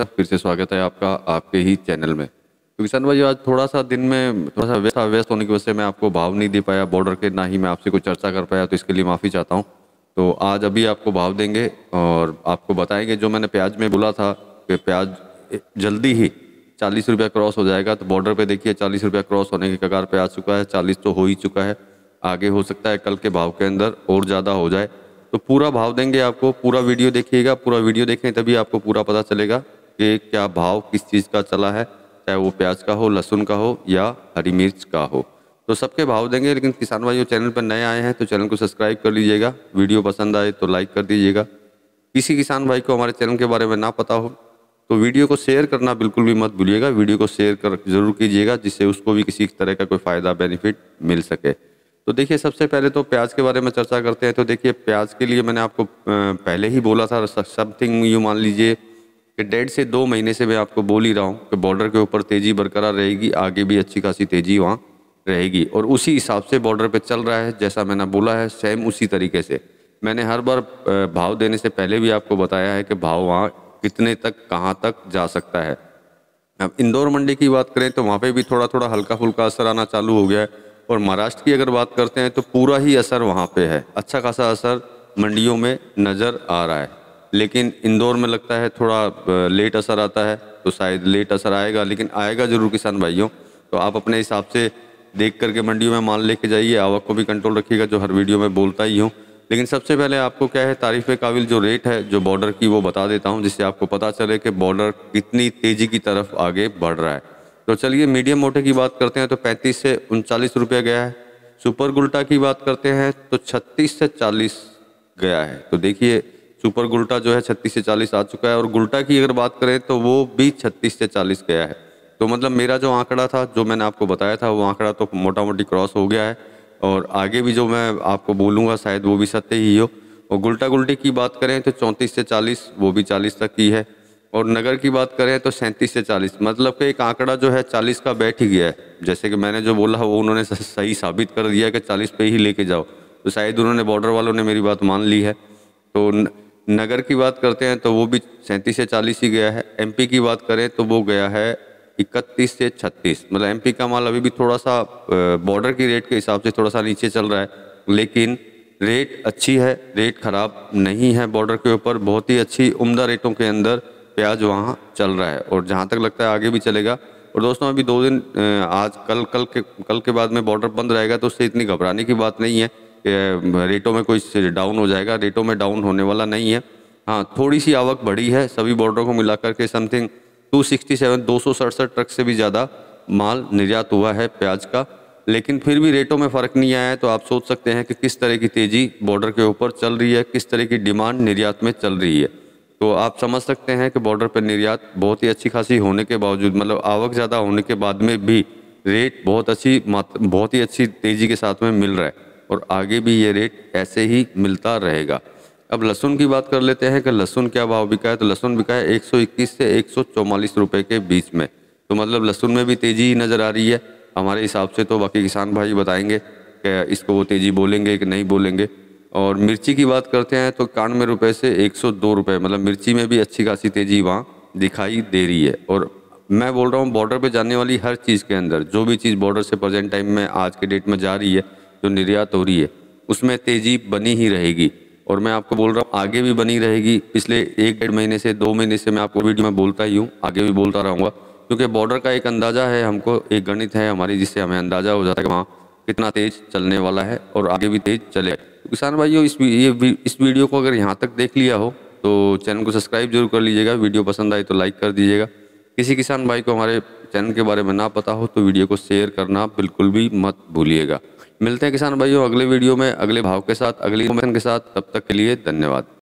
sir फिर से स्वागत है आपका आपके ही चैनल में तो किसान भाई आज थोड़ा सा दिन में थोड़ा सा व्यस्त व्यस्त होने की वजह से मैं आपको भाव नहीं दे पाया बॉर्डर के ना ही मैं आपसे कुछ चर्चा कर पाया तो इसके लिए माफ़ी चाहता हूँ तो आज अभी आपको भाव देंगे और आपको बताएंगे जो मैंने प्याज में बोला था कि प्याज जल्दी ही चालीस रुपया क्रॉस हो जाएगा तो बॉर्डर पे देखिए चालीस रुपया क्रॉस होने के कगार पे आ चुका है चालीस तो हो ही चुका है आगे हो सकता है कल के भाव के अंदर और ज़्यादा हो जाए तो पूरा भाव देंगे आपको पूरा वीडियो देखिएगा पूरा वीडियो देखें तभी आपको पूरा पता चलेगा कि क्या भाव किस चीज़ का चला है चाहे वो प्याज का हो लहसुन का हो या हरी मिर्च का हो तो सबके भाव देंगे लेकिन किसान भाइयों चैनल पर नए आए हैं तो चैनल को सब्सक्राइब कर लीजिएगा वीडियो पसंद आए तो लाइक कर दीजिएगा किसी किसान भाई को हमारे चैनल के बारे में ना पता हो तो वीडियो को शेयर करना बिल्कुल भी मत भूलिएगा वीडियो को शेयर कर जरूर कीजिएगा जिससे उसको भी किसी तरह का कोई फ़ायदा बेनिफिट मिल सके तो देखिए सबसे पहले तो प्याज के बारे में चर्चा करते हैं तो देखिए प्याज के लिए मैंने आपको पहले ही बोला था समथिंग यू मान लीजिए कि डेढ़ से दो महीने से मैं आपको बोल ही रहा हूँ कि बॉर्डर के ऊपर तेज़ी बरकरार रहेगी आगे भी अच्छी खासी तेज़ी वहाँ रहेगी और उसी हिसाब से बॉर्डर पर चल रहा है जैसा मैंने बोला है सेम उसी तरीके से मैंने हर बार भाव देने से पहले भी आपको बताया है कि भाव वहाँ कितने तक कहाँ तक जा सकता है अब इंदौर मंडी की बात करें तो वहाँ पे भी थोड़ा थोड़ा हल्का फुल्का असर आना चालू हो गया है और महाराष्ट्र की अगर बात करते हैं तो पूरा ही असर वहाँ पे है अच्छा खासा असर मंडियों में नज़र आ रहा है लेकिन इंदौर में लगता है थोड़ा लेट असर आता है तो शायद लेट असर आएगा लेकिन आएगा जरूर किसान भाइयों तो आप अपने हिसाब से देख करके मंडियों में माल लेके जाइए आवक को भी कंट्रोल रखिएगा जो हर वीडियो में बोलता ही हूँ लेकिन सबसे पहले आपको क्या है तारीफ़ काबिल जो रेट है जो बॉर्डर की वो बता देता हूँ जिससे आपको पता चले कि बॉर्डर कितनी तेज़ी की तरफ आगे बढ़ रहा है तो चलिए मीडियम मोटे की बात करते हैं तो पैंतीस से उनचालीस रुपये गया है सुपर गुल्टा की बात करते हैं तो छत्तीस से चालीस गया है तो देखिए सुपर गुल्टा जो है छत्तीस से चालीस आ चुका है और गुल्टा की अगर बात करें तो वो भी छत्तीस से चालीस गया है तो मतलब मेरा जो आंकड़ा था जो मैंने आपको बताया था वो आंकड़ा तो मोटा मोटी क्रॉस हो गया है और आगे भी जो मैं आपको बोलूँगा शायद वो भी सत्य ही हो और गुल्टा गुल्टी की बात करें तो चौंतीस से चालीस वो भी चालीस तक की है और नगर की बात करें तो सैंतीस से चालीस मतलब कि एक आंकड़ा जो है चालीस का बैठ ही गया है जैसे कि मैंने जो बोला वो उन्होंने सही साबित कर दिया कि चालीस पे ही लेके जाओ तो शायद उन्होंने बॉर्डर वालों ने मेरी बात मान ली है तो नगर की बात करते हैं तो वो भी सैंतीस से चालीस ही गया है एमपी की बात करें तो वो गया है इकतीस से छत्तीस मतलब एमपी का माल अभी भी थोड़ा सा बॉर्डर की रेट के हिसाब से थोड़ा सा नीचे चल रहा है लेकिन रेट अच्छी है रेट ख़राब नहीं है बॉर्डर के ऊपर बहुत ही अच्छी उम्दा रेटों के अंदर प्याज वहाँ चल रहा है और जहाँ तक लगता है आगे भी चलेगा और दोस्तों अभी दो दिन आज कल कल के कल के बाद में बॉर्डर बंद रहेगा तो उससे इतनी घबराने की बात नहीं है रेटों में कोई डाउन हो जाएगा रेटों में डाउन होने वाला नहीं है हाँ थोड़ी सी आवक बढ़ी है सभी बॉर्डरों को मिलाकर के समथिंग टू सिक्सटी सेवन दो सौ सड़सठ ट्रक से भी ज़्यादा माल निर्यात हुआ है प्याज का लेकिन फिर भी रेटों में फ़र्क नहीं आया है तो आप सोच सकते हैं कि किस तरह की तेज़ी बॉर्डर के ऊपर चल रही है किस तरह की डिमांड निर्यात में चल रही है तो आप समझ सकते हैं कि बॉर्डर पर निर्यात बहुत ही अच्छी खासी होने के बावजूद मतलब आवक ज़्यादा होने के बाद में भी रेट बहुत अच्छी बहुत ही अच्छी तेज़ी के साथ में मिल रहा है और आगे भी ये रेट ऐसे ही मिलता रहेगा अब लहसुन की बात कर लेते हैं कि लहसुन क्या भाव बिका है तो लहसुन बिका है 121 से एक रुपए के बीच में तो मतलब लहसुन में भी तेज़ी नज़र आ रही है हमारे हिसाब से तो बाकी किसान भाई बताएंगे कि इसको वो तेज़ी बोलेंगे कि नहीं बोलेंगे और मिर्ची की बात करते हैं तो इक्यानवे रुपये से एक सौ दो रुपये मतलब मिर्ची में भी अच्छी खासी तेज़ी वहाँ दिखाई दे रही है और मैं बोल रहा हूँ बॉर्डर पर जाने वाली हर चीज़ के अंदर जो भी चीज़ बॉर्डर से प्रेजेंट टाइम में आज के डेट में जा रही है जो निर्यात हो रही है उसमें तेज़ी बनी ही रहेगी और मैं आपको बोल रहा हूँ आगे भी बनी रहेगी पिछले एक डेढ़ महीने से दो महीने से मैं आपको वीडियो में बोलता ही हूँ आगे भी बोलता रहूँगा क्योंकि बॉर्डर का एक अंदाज़ा है हमको एक गणित है हमारी जिससे हमें अंदाज़ा हो जाता है कि वहाँ कितना तेज़ चलने वाला है और आगे भी तेज़ चले किसान भाइयों इस ये इस वीडियो को अगर यहाँ तक देख लिया हो तो चैनल को सब्सक्राइब जरूर कर लीजिएगा वीडियो पसंद आए तो लाइक कर दीजिएगा किसी किसान भाई को हमारे चैनल के बारे में ना पता हो तो वीडियो को शेयर करना बिल्कुल भी मत भूलिएगा मिलते हैं किसान भाइयों अगले वीडियो में अगले भाव के साथ अगली के साथ तब तक के लिए धन्यवाद